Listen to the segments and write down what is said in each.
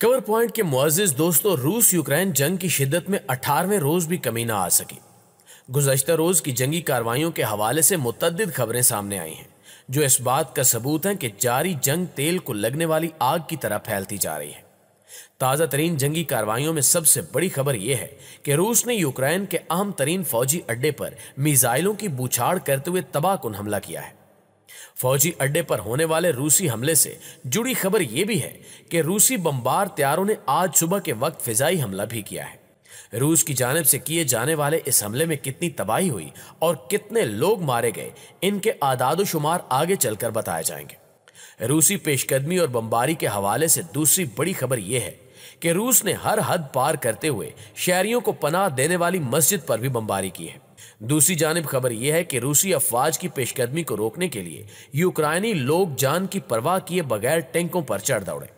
cover point के मुआजिज दोस्तों रूस यूक्रेन जंग की शिद्दत में अठारहवें रोज भी कमी ना आ सकी गुजशत रोज की जंगी कार्रवाईओं के हवाले से मुतद खबरें सामने आई हैं जो इस बात का सबूत है कि जारी जंग तेल को लगने वाली आग की तरह फैलती जा रही है ताज़ा तरीन जंगी कार्रवाईओं में सबसे बड़ी खबर यह है कि रूस ने यूक्रेन के अहम तरीन फौजी अड्डे पर मिजाइलों की बूछाड़ करते हुए तबाहकुन हमला किया है फौजी अड्डे पर होने वाले रूसी हमले से जुड़ी खबर यह भी है कि रूसी बम्बार त्यारों ने आज सुबह के वक्त फिजाई हमला भी किया है रूस की जानब से किए जाने वाले इस हमले में कितनी तबाही हुई और कितने लोग मारे गए इनके आदादोशुमार आगे चलकर बताए जाएंगे रूसी पेशकदमी और बम्बारी के हवाले से दूसरी बड़ी खबर यह है कि रूस ने हर हद पार करते हुए शहरियों को पनाह देने वाली मस्जिद पर भी बम्बारी की है दूसरी जानब खबर यह है कि रूसी अफवाज की पेशकदमी को रोकने के लिए यूक्राइनी लोग जान की परवाह किए बगैर टैंकों पर चढ़ दौड़े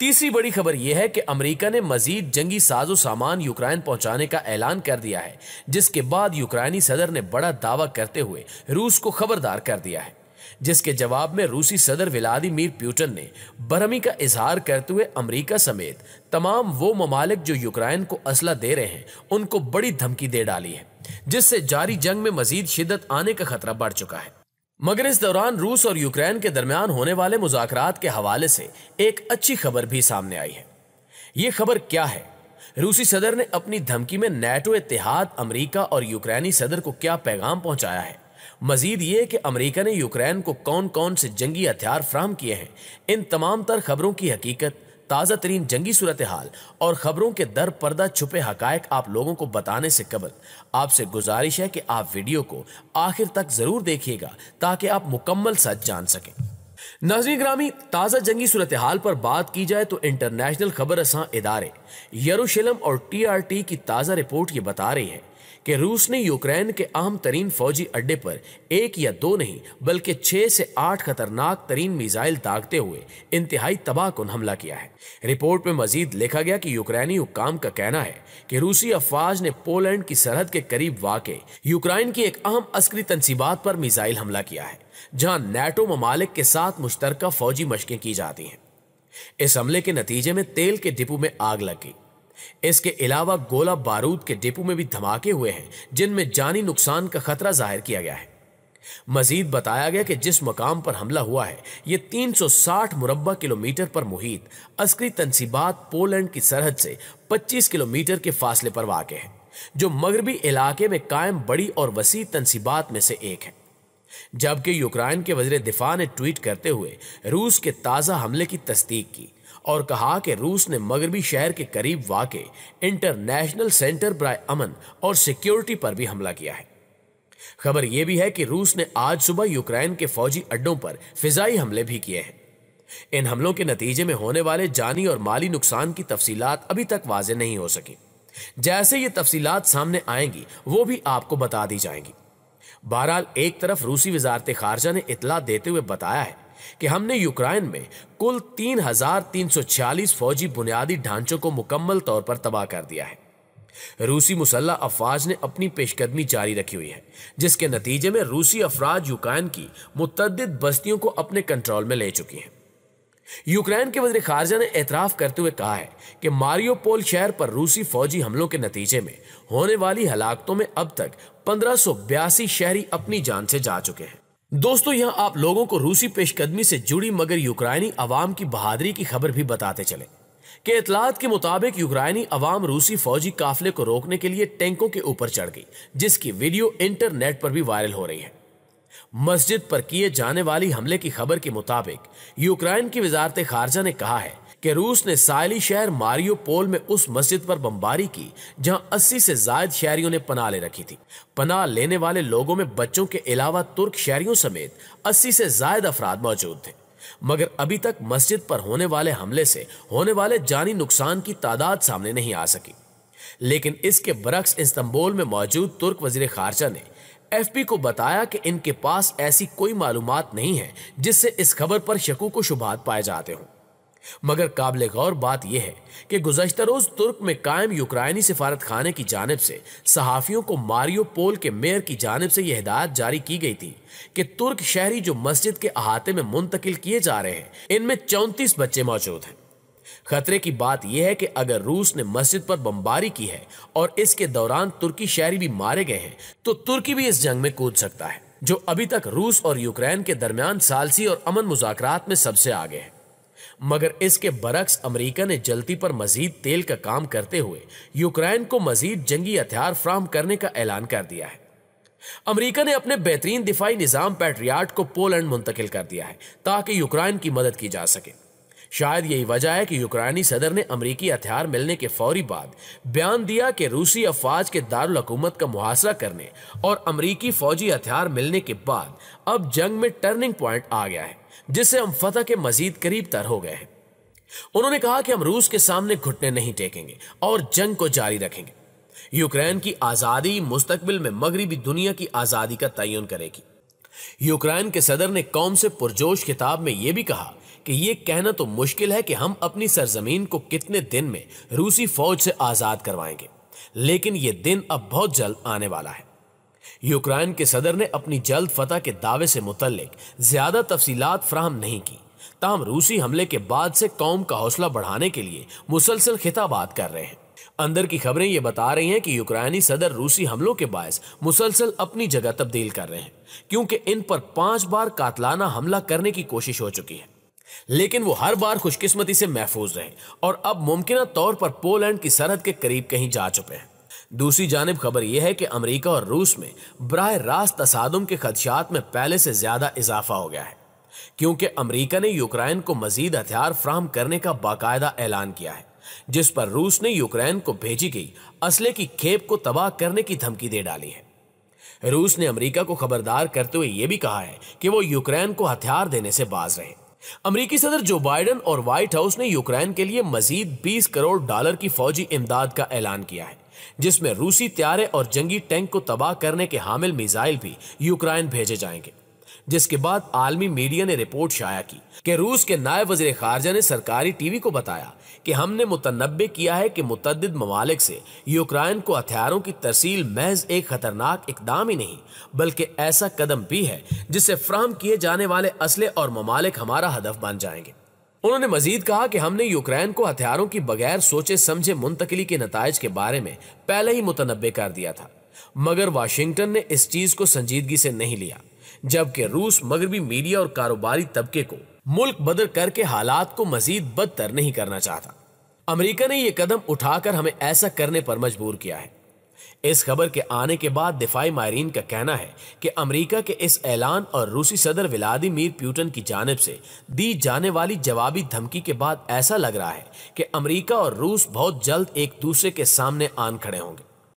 तीसरी बड़ी खबर यह है कि अमेरिका ने मजीद जंगी साजो सामान यूक्राइन पहुंचाने का ऐलान कर दिया है जिसके बाद यूक्राइनी सदर ने बड़ा दावा करते हुए रूस को खबरदार कर दिया है जिसके जवाब में रूसी सदर व्लादिमीर प्यूटन ने बरहमी का इजहार करते हुए अमरीका समेत तमाम वो ममालिक जो यूक्राइन को असला दे रहे हैं उनको बड़ी धमकी दे डाली है जिससे जारी जंग में मजीद शिदत आने का खतरा बढ़ चुका है मगर इस दौरान रूस और यूक्रेन के दरमियान होने वाले मुजाकर के हवाले से एक अच्छी खबर भी सामने आई है ये खबर क्या है रूसी सदर ने अपनी धमकी में नेटो इतिहाद अमरीका और यूक्रेनी सदर को क्या पैगाम पहुंचाया है मजीद ये कि अमेरिका ने यूक्रेन को कौन कौन से जंगी हथियार फ्राहम किए हैं इन तमाम तर खबरों की हकीकत ताज़ा तरीन जंगी सूरत हाल और ख़बरों के दर पर्दा छुपे हकायक आप लोगों को बताने से कबल आपसे गुजारिश है कि आप वीडियो को आखिर तक ज़रूर देखिएगा ताकि आप मुकम्मल सच जान सकें नाजरी ग्रामी ताज़ा जंगी सूरत हाल पर बात की जाए तो इंटरनेशनल खबर असा इदारे यरूशलम और टी आर टी की ताज़ा रिपोर्ट ये बता रही है कि रूस ने यूक्रेन के अहम तरीन फौजी अड्डे पर एक या दो नहीं बल्कि छह से आठ खतरनाक तरीन मिजाइल दागते हुए इंतहाई तबाहकुन हमला किया है रिपोर्ट में मजीद लिखा गया कि यूक्रेनी हुकाम का कहना है कि रूसी अफवाज ने पोलैंड की सरहद के करीब वाक़ यूक्रेन की एक अहम अस्करी तनसीबात पर मिजाइल हमला किया है जहाँ नेटो ममालिक के साथ मुश्तरका फौजी मशकें की जाती हैं इस हमले के नतीजे में तेल के डिपो में आग लग गई इसके अलावा गोला बारूद के डिपो में भी धमाके हुए हैं जिनमें जानी नुकसान का खतरा जाहिर किया गया है मजीद बताया गया कि जिस मकाम पर हमला हुआ है यह 360 मुरबा किलोमीटर पर मुहित अस्करी तनसीबात पोलैंड की सरहद से 25 किलोमीटर के फासले पर वाक़ है जो मगरबी इलाके में कायम बड़ी और वसी तनसीबात में से एक है जबकि यूक्रेन के वजीर दिफा ने ट्वीट करते हुए रूस के ताज़ा हमले की तस्दीक की और कहा कि रूस ने मगरबी शहर के करीब वाके इंटरनेशनल सेंटर ब्राय अमन और सिक्योरिटी पर भी हमला किया है खबर यह भी है कि रूस ने आज सुबह यूक्रेन के फौजी अड्डों पर फिजाई हमले भी किए हैं इन हमलों के नतीजे में होने वाले जानी और माली नुकसान की तफसीलात अभी तक वाजे नहीं हो सकी जैसे ये तफसीलात सामने आएंगी वो भी आपको बता दी जाएंगी बहरहाल एक तरफ रूसी वजारत खारजा ने इतला देते हुए बताया है कि हमने यूक्रेन में कुल 3,346 फौजी बुनियादी ढांचों को मुकम्मल तौर पर तबाह कर दिया है रूसी मुसल्ला अफवाज ने अपनी पेशकदमी जारी रखी हुई है जिसके नतीजे में रूसी अफराज यूक्रेन की मुतद बस्तियों को अपने कंट्रोल में ले चुकी हैं यूक्रेन के वजी खारजा ने एतराफ़ करते हुए कहा है कि मारियोपोल शहर पर रूसी फौजी हमलों के नतीजे में होने वाली हलाकतों में अब तक पंद्रह सौ बयासी शहरी अपनी जान से जा चुके हैं दोस्तों यहाँ आप लोगों को रूसी पेशकदमी से जुड़ी मगर यूक्राइनी अवाम की बहादरी की खबर भी बताते चले के इतलात के मुताबिक यूक्राइनी अवाम रूसी फौजी काफिले को रोकने के लिए टैंकों के ऊपर चढ़ गई जिसकी वीडियो इंटरनेट पर भी वायरल हो रही है मस्जिद पर किए जाने वाली हमले की खबर के मुताबिक यूक्राइन की वजारत खारजा ने कहा है कि रूस ने साइली शहर मारियोपोल में उस मस्जिद पर बमबारी की जहां 80 से जायद शहरियों ने पनाह ले रखी थी पनाह लेने वाले लोगों में बच्चों के अलावा तुर्क शहरियों समेत 80 से जायद अफराद मौजूद थे मगर अभी तक मस्जिद पर होने वाले हमले से होने वाले जानी नुकसान की तादाद सामने नहीं आ सकी लेकिन इसके बरक्स इस्तंबोल में मौजूद तुर्क वजीर खारजा ने एफपी को बताया कि इनके पास ऐसी कोई मालूम नहीं है जिससे इस खबर पर शकू को शुभात पाए जाते हों मगर काबिल गौर बात यह है कि गुजशत रोज तुर्क में कायम यूक्रायनी सिफारत खाने की जानब से सहाफ़ियों को मारियो पोल के मेयर की जानब से यह हिदायत जारी की गई थी कि तुर्क शहरी जो मस्जिद के अहाते में मुंतकिल किए जा रहे हैं इनमें चौंतीस बच्चे मौजूद हैं खतरे की बात यह है कि अगर रूस ने मस्जिद पर बमबारी की है और इसके दौरान तुर्की शहरी भी मारे गए हैं तो तुर्की भी इस जंग में कूद सकता है जो अभी तक रूस और यूक्रेन के दरमियान सालसी और अमन मुजाकर में सबसे आगे है मगर इसके बरक्स अमेरिका ने जल्दी पर मजीद तेल का काम करते हुए यूक्रेन को मजीद जंगी हथियार फ्राहम करने का ऐलान कर दिया है अमेरिका ने अपने बेहतरीन दिफाई निज़ाम पैट्रियाट को पोलैंड मुंतकिल कर दिया है ताकि यूक्रेन की मदद की जा सके शायद यही वजह है कि यूक्रानी सदर ने अमरीकी हथियार मिलने के फौरी बाद बयान दिया कि रूसी अफवाज के दारकूमत का मुहासरा करने और अमरीकी फौजी हथियार मिलने के बाद अब जंग में टर्निंग पॉइंट आ गया है जिससे हम फतह के मजीद करीब तर हो गए हैं उन्होंने कहा कि हम रूस के सामने घुटने नहीं टेकेंगे और जंग को जारी रखेंगे यूक्रेन की आजादी मुस्तकबिल में मगरबी दुनिया की आजादी का तयन करेगी यूक्रेन के सदर ने कौम से पुरजोश किताब में यह भी कहा कि यह कहना तो मुश्किल है कि हम अपनी सरजमीन को कितने दिन में रूसी फौज से आजाद करवाएंगे लेकिन यह दिन अब बहुत जल्द आने वाला है यूक्रेन के सदर ने अपनी जल्द फतह के दावे से मुतलक ज्यादा तफसी फ्राहम नहीं की तहम रूसी हमले के बाद से कौम का हौसला बढ़ाने के लिए मुसलसल खिताबात कर रहे हैं अंदर की खबरें ये बता रही हैं कि यूक्रेनी सदर रूसी हमलों के बायस मुसलसल अपनी जगह तब्दील कर रहे हैं क्योंकि इन पर पांच बार कातलाना हमला करने की कोशिश हो चुकी है लेकिन वो हर बार खुशकिस्मती से महफूज रहे और अब मुमकिन तौर पर पोलैंड की सरहद के करीब कहीं जा चुके हैं दूसरी जानब खबर यह है कि अमरीका और रूस में बरह रास्त तसादम के खदशात में पहले से ज्यादा इजाफा हो गया है क्योंकि अमरीका ने यूक्रेन को मजीद हथियार फ्राहम करने का बाकायदा ऐलान किया है जिस पर रूस ने यूक्रेन को भेजी गई असले की खेप को तबाह करने की धमकी दे डाली है रूस ने अमरीका को खबरदार करते हुए यह भी कहा है कि वो यूक्रेन को हथियार देने से बाज रहे अमरीकी सदर जो बाइडन और व्हाइट हाउस ने यूक्रेन के लिए मजीद 20 करोड़ डॉलर की फौजी इमदाद का ऐलान किया है जिसमें रूसी त्यारे और जंगी टैंक को तबाह करने के हामिल मिसाइल भी यूक्रेन भेजे जाएंगे जिसके बाद आलमी मीडिया ने रिपोर्ट शाया की कि रूस के नायब वजीर खारजा ने सरकारी टीवी को बताया कि हमने मुतनबे किया है कि मुतद ममालिक से यूक्रेन को हथियारों की तरसील महज एक खतरनाक इकदाम ही नहीं बल्कि ऐसा कदम भी है जिससे फ्राहम किए जाने वाले असले और ममालिक हमारा हदफ बन जाएंगे उन्होंने मजीद कहा कि हमने यूक्रेन को हथियारों की बगैर सोचे समझे मुंतकली के नतज के बारे में पहले ही मुतनबे कर दिया था मगर वाशिंगटन ने इस चीज को संजीदगी से नहीं लिया जबकि रूस मगरबी मीडिया और कारोबारी तबके को मुल्क बदल करके हालात को मजीद बदतर नहीं करना चाहता अमरीका ने यह कदम उठाकर हमें ऐसा करने पर मजबूर किया है इस खबर के आने के बाद दिफाई मायरीन का कहना है कि अमेरिका के इस ऐलान और रूसी सदर व्लादिमीर प्यूटन की जानब से दी जाने वाली जवाबी धमकी के बाद ऐसा लग रहा है कि अमेरिका और रूस बहुत जल्द एक दूसरे के सामने आन खड़े होंगे